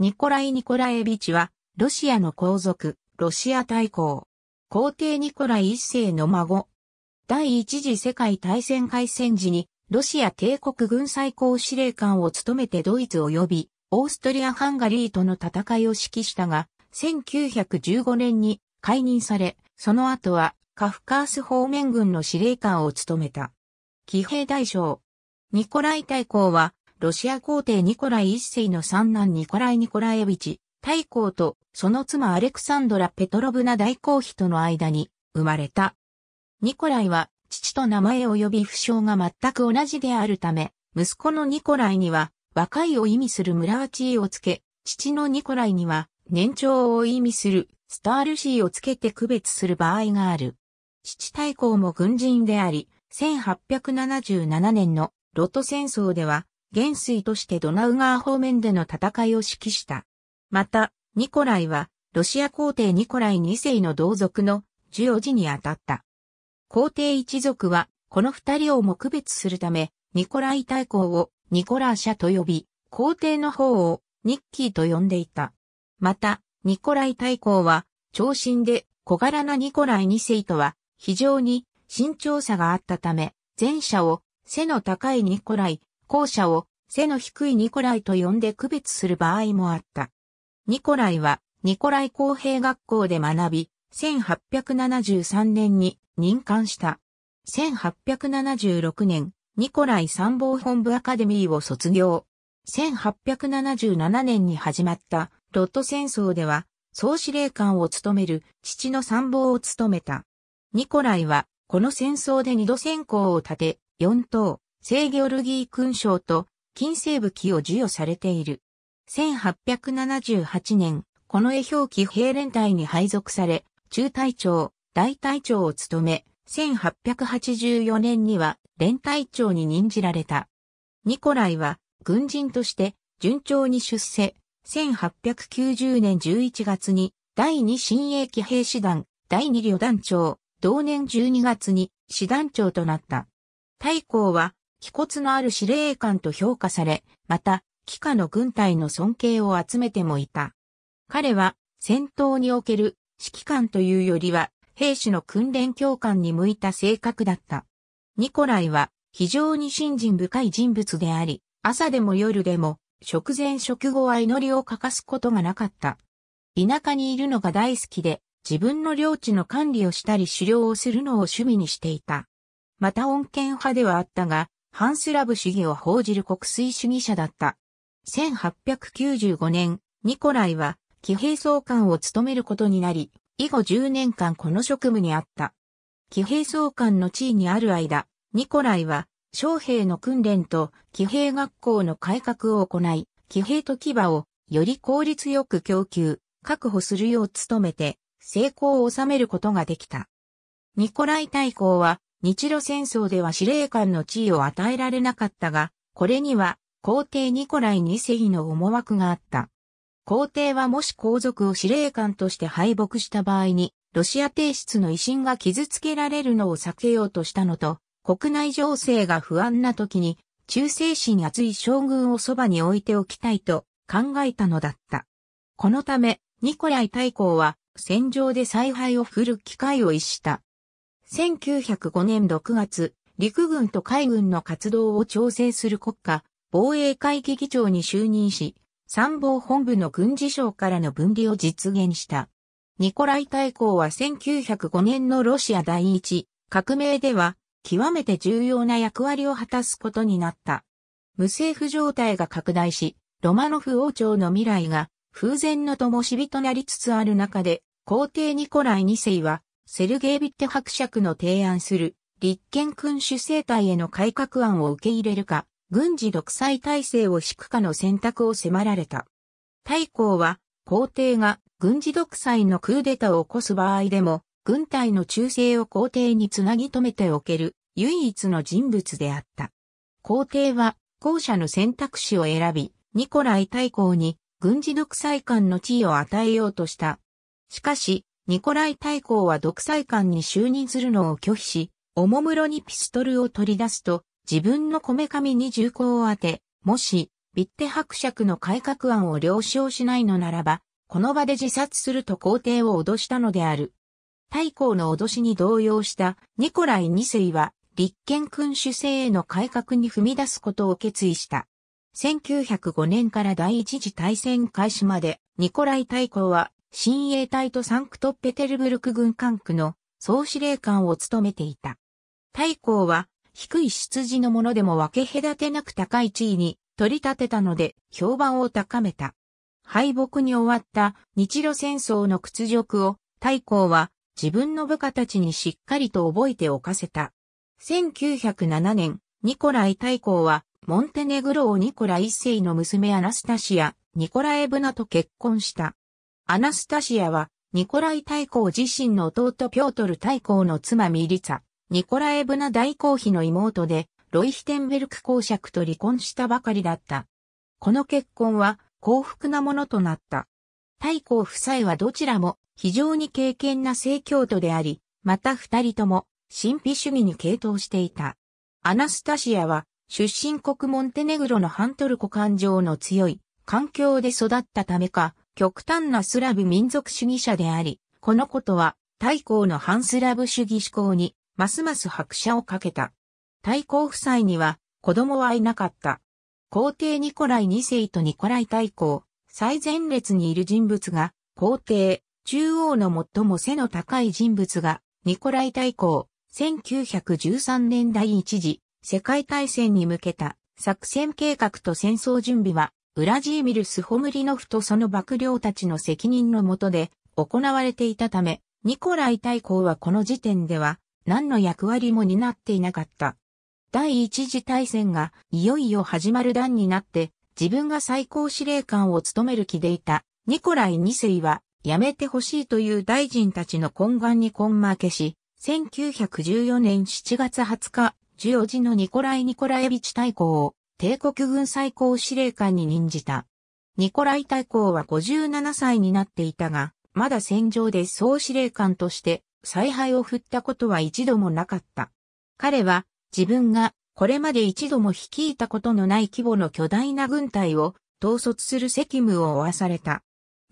ニコライ・ニコライエビチは、ロシアの皇族、ロシア大公。皇帝ニコライ一世の孫。第一次世界大戦開戦時に、ロシア帝国軍最高司令官を務めてドイツ及び、オーストリア・ハンガリーとの戦いを指揮したが、1915年に解任され、その後は、カフカース方面軍の司令官を務めた。騎兵大将。ニコライ大公は、ロシア皇帝ニコライ一世の三男ニコライ・ニコラエビチ、大公とその妻アレクサンドラ・ペトロブナ大公妃との間に生まれた。ニコライは父と名前及び不詳が全く同じであるため、息子のニコライには若いを意味するムラーチーをつけ、父のニコライには年長を意味するスタールシーをつけて区別する場合がある。父大公も軍人であり、1877年のロト戦争では元帥としてドナウ川方面での戦いを指揮した。また、ニコライは、ロシア皇帝ニコライ2世の同族の十四時に当たった。皇帝一族は、この二人をも区別するため、ニコライ大公をニコラー社と呼び、皇帝の方をニッキーと呼んでいた。また、ニコライ大公は、長身で小柄なニコライ2世とは非常に身長差があったため、前者を背の高いニコライ後者を背の低いニコライと呼んで区別する場合もあった。ニコライはニコライ公平学校で学び、1873年に任官した。1876年、ニコライ参謀本部アカデミーを卒業。1877年に始まったロット戦争では総司令官を務める父の参謀を務めた。ニコライはこの戦争で二度戦功を立て、4等、聖ゲルギー勲章と金星武器を授与されている。1878年、この絵表記兵連隊に配属され、中隊長、大隊長を務め、1884年には連隊長に任じられた。ニコライは軍人として順調に出世、1890年11月に第2新鋭騎兵師団、第2旅団長、同年12月に師団長となった。大公は気骨のある司令官と評価され、また、帰化の軍隊の尊敬を集めてもいた。彼は、戦闘における指揮官というよりは、兵士の訓練教官に向いた性格だった。ニコライは、非常に信心深い人物であり、朝でも夜でも、食前食後は祈りを欠かすことがなかった。田舎にいるのが大好きで、自分の領地の管理をしたり狩猟をするのを趣味にしていた。また穏健派ではあったが、ハンスラブ主義を報じる国粋主義者だった。1895年、ニコライは、騎兵総監を務めることになり、以後10年間この職務にあった。騎兵総監の地位にある間、ニコライは、将兵の訓練と騎兵学校の改革を行い、騎兵と牙をより効率よく供給、確保するよう努めて、成功を収めることができた。ニコライ大公は日露戦争では司令官の地位を与えられなかったが、これには皇帝ニコライ2世の思惑があった。皇帝はもし皇族を司令官として敗北した場合に、ロシア帝室の威信が傷つけられるのを避けようとしたのと、国内情勢が不安な時に、忠誠心厚い将軍をそばに置いておきたいと考えたのだった。このため、ニコライ大公は戦場で采配を振る機会を逸した。1905年6月、陸軍と海軍の活動を調整する国家、防衛会議議長に就任し、参謀本部の軍事省からの分離を実現した。ニコライ大公は1905年のロシア第一革命では極めて重要な役割を果たすことになった。無政府状態が拡大し、ロマノフ王朝の未来が風前の灯火となりつつある中で、皇帝ニコライ二世はセルゲイ・ビッテ伯爵の提案する立憲君主政体への改革案を受け入れるか、軍事独裁体制を敷くかの選択を迫られた。大公は、皇帝が軍事独裁のクーデタを起こす場合でも、軍隊の忠誠を皇帝につなぎ止めておける唯一の人物であった。皇帝は後者の選択肢を選び、ニコライ大公に軍事独裁官の地位を与えようとした。しかし、ニコライ大公は独裁官に就任するのを拒否し、おもむろにピストルを取り出すと、自分の米紙に銃口を当て、もし、ビッテ伯爵の改革案を了承しないのならば、この場で自殺すると皇帝を脅したのである。大公の脅しに動揺したニコライ二世は、立憲君主制への改革に踏み出すことを決意した。1905年から第一次大戦開始まで、ニコライ大公は親衛隊とサンクトペテルブルク軍管区の総司令官を務めていた。大公は低い出自のものでも分け隔てなく高い地位に取り立てたので評判を高めた。敗北に終わった日露戦争の屈辱を大公は自分の部下たちにしっかりと覚えておかせた。1907年、ニコライ大公はモンテネグロをニコラ一世の娘アナスタシア、ニコラエブナと結婚した。アナスタシアは、ニコライ大公自身の弟ピョートル大公の妻ミリツァ、ニコライブナ大公妃の妹で、ロイヒテンベルク公爵と離婚したばかりだった。この結婚は幸福なものとなった。大公夫妻はどちらも非常に敬虔な聖教徒であり、また二人とも神秘主義に傾倒していた。アナスタシアは出身国モンテネグロのハントルコ感情の強い環境で育ったためか、極端なスラブ民族主義者であり、このことは、太公の反スラブ主義思考に、ますます拍車をかけた。太公夫妻には、子供はいなかった。皇帝ニコライ2世とニコライ太公。最前列にいる人物が、皇帝、中央の最も背の高い人物が、ニコライ太閤、1913年第一次世界大戦に向けた作戦計画と戦争準備はウラジーミルス・ホムリノフとその幕僚たちの責任のもとで行われていたため、ニコライ大公はこの時点では何の役割も担っていなかった。第一次大戦がいよいよ始まる段になって自分が最高司令官を務める気でいたニコライ2世はやめてほしいという大臣たちの懇願に根負けし、1914年7月20日、ジオ時のニコライ・ニコラエビチ大公を帝国軍最高司令官に任じた。ニコライ大公は57歳になっていたが、まだ戦場で総司令官として采配を振ったことは一度もなかった。彼は自分がこれまで一度も率いたことのない規模の巨大な軍隊を統率する責務を負わされた。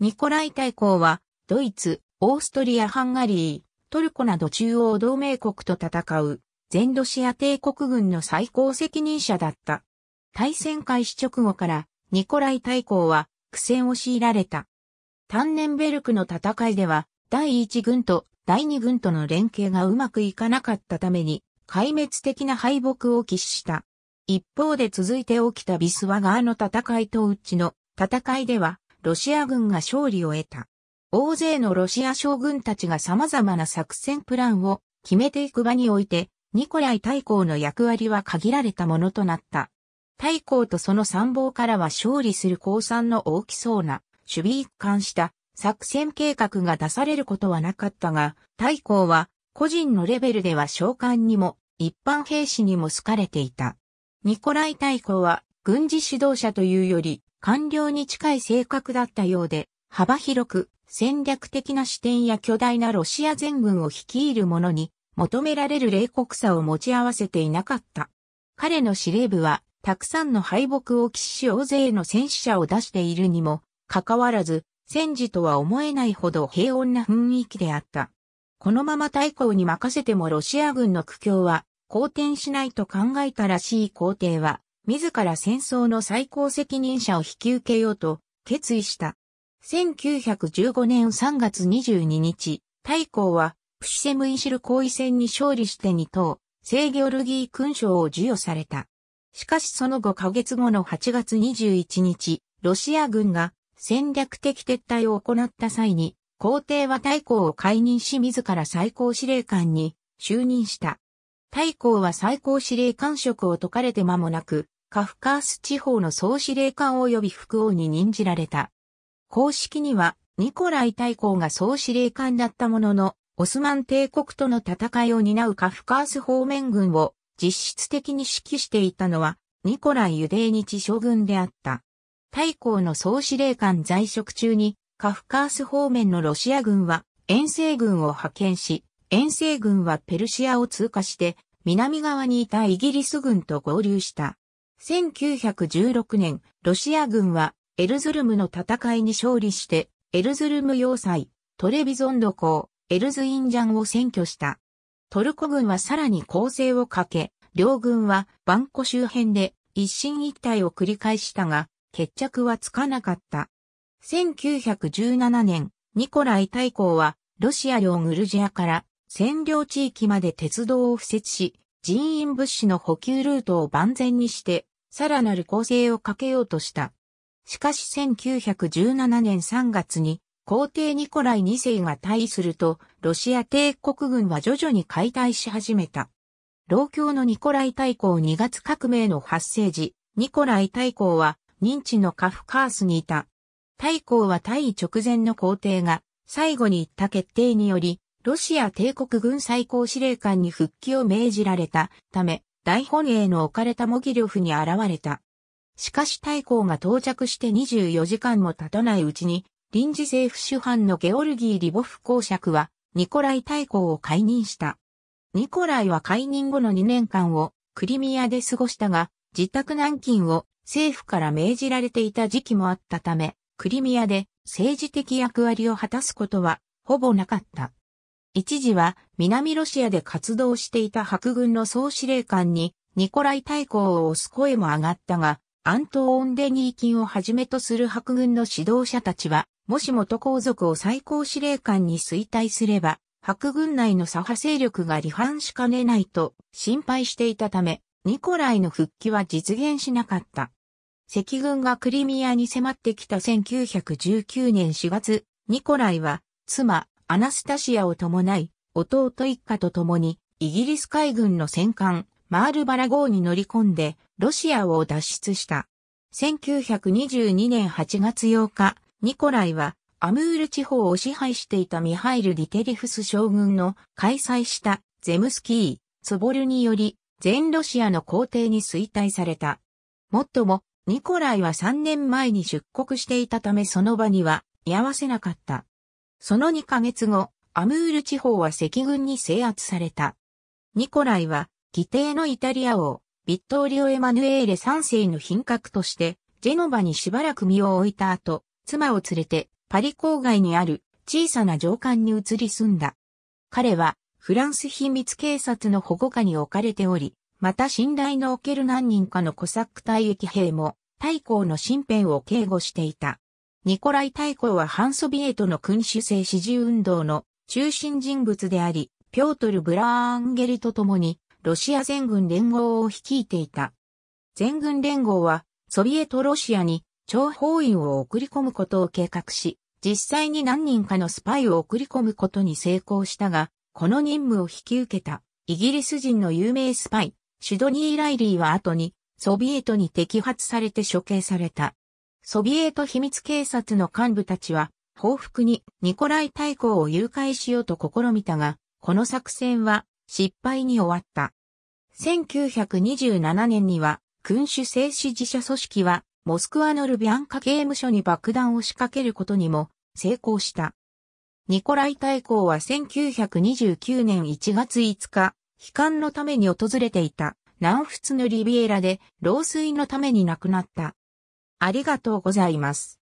ニコライ大公はドイツ、オーストリア・ハンガリー、トルコなど中央同盟国と戦う全ロシア帝国軍の最高責任者だった。対戦開始直後からニコライ大公は苦戦を強いられた。タンネンベルクの戦いでは第一軍と第二軍との連携がうまくいかなかったために壊滅的な敗北を喫した。一方で続いて起きたビスワーの戦いとうちの戦いではロシア軍が勝利を得た。大勢のロシア将軍たちが様々な作戦プランを決めていく場において、ニコライ大公の役割は限られたものとなった。大公とその参謀からは勝利する降参の大きそうな、守備一貫した作戦計画が出されることはなかったが、大公は個人のレベルでは召喚にも一般兵士にも好かれていた。ニコライ大公は軍事指導者というより官僚に近い性格だったようで、幅広く戦略的な視点や巨大なロシア全軍を率いる者に求められる冷酷さを持ち合わせていなかった。彼の司令部はたくさんの敗北を喫し大勢の戦死者を出しているにも、かかわらず、戦時とは思えないほど平穏な雰囲気であった。このまま大公に任せてもロシア軍の苦境は、好転しないと考えたらしい皇帝は、自ら戦争の最高責任者を引き受けようと、決意した。1915年3月22日、大公は、プシセムイシル行為戦に勝利して2等、聖ギョルギー勲章を授与された。しかしその5ヶ月後の8月21日、ロシア軍が戦略的撤退を行った際に、皇帝は大公を解任し自ら最高司令官に就任した。大公は最高司令官職を解かれて間もなく、カフカース地方の総司令官及び副王に任じられた。公式には、ニコライ大公が総司令官だったものの、オスマン帝国との戦いを担うカフカース方面軍を実質的に指揮していたのは、ニコライ・ユデーニチ将軍であった。大公の総司令官在職中に、カフカース方面のロシア軍は遠征軍を派遣し、遠征軍はペルシアを通過して、南側にいたイギリス軍と合流した。1916年、ロシア軍はエルズルムの戦いに勝利して、エルズルム要塞、トレビゾンド港、エルズインジャンを占拠した。トルコ軍はさらに攻勢をかけ、両軍はバンコ周辺で一進一退を繰り返したが、決着はつかなかった。1917年、ニコライ大公は、ロシア領グルジアから占領地域まで鉄道を敷設し、人員物資の補給ルートを万全にして、さらなる攻勢をかけようとした。しかし1917年3月に皇帝ニコライ2世が退位すると、ロシア帝国軍は徐々に解体し始めた。老教のニコライ大公2月革命の発生時、ニコライ大公は認知のカフカースにいた。大公は退位直前の皇帝が最後に言った決定により、ロシア帝国軍最高司令官に復帰を命じられたため、大本営の置かれたモギリョフに現れた。しかし大公が到着して24時間も経たないうちに、臨時政府主犯のゲオルギー・リボフ公爵は、ニコライ大公を解任した。ニコライは解任後の2年間をクリミアで過ごしたが、自宅軟禁を政府から命じられていた時期もあったため、クリミアで政治的役割を果たすことはほぼなかった。一時は南ロシアで活動していた白軍の総司令官にニコライ大公を推す声も上がったが、アントーン・デニーキンをはじめとする白軍の指導者たちはもし元皇族を最高司令官に衰退すれば、白軍内の左派勢力が離反しかねないと心配していたため、ニコライの復帰は実現しなかった。赤軍がクリミアに迫ってきた1919年4月、ニコライは妻アナスタシアを伴い、弟一家と共にイギリス海軍の戦艦マールバラ号に乗り込んでロシアを脱出した。1922年8月8日、ニコライはアムール地方を支配していたミハイル・ディテリフス将軍の開催したゼムスキー、ツボルにより全ロシアの皇帝に衰退された。もっとも、ニコライは3年前に出国していたためその場には居合わせなかった。その2ヶ月後、アムール地方は赤軍に制圧された。ニコライは、義帝のイタリア王、ビットーリオ・エマヌエーレ3世の品格として、ジェノバにしばらく身を置いた後、妻を連れてパリ郊外にある小さな上官に移り住んだ。彼はフランス秘密警察の保護下に置かれており、また信頼のおける何人かのコサック隊役兵も太公の身辺を警護していた。ニコライ太公は反ソビエトの君主制支持運動の中心人物であり、ピョートル・ブラーンゲルと共にロシア全軍連合を率いていた。全軍連合はソビエトロシアに諜報員を送り込むことを計画し、実際に何人かのスパイを送り込むことに成功したが、この任務を引き受けたイギリス人の有名スパイ、シュドニー・ライリーは後にソビエトに摘発されて処刑された。ソビエト秘密警察の幹部たちは報復にニコライ大公を誘拐しようと試みたが、この作戦は失敗に終わった。1927年には君主制支持者組織は、モスクワのルビアンカ刑務所に爆弾を仕掛けることにも成功した。ニコライ大公は1929年1月5日、悲観のために訪れていた南仏のリビエラで老衰のために亡くなった。ありがとうございます。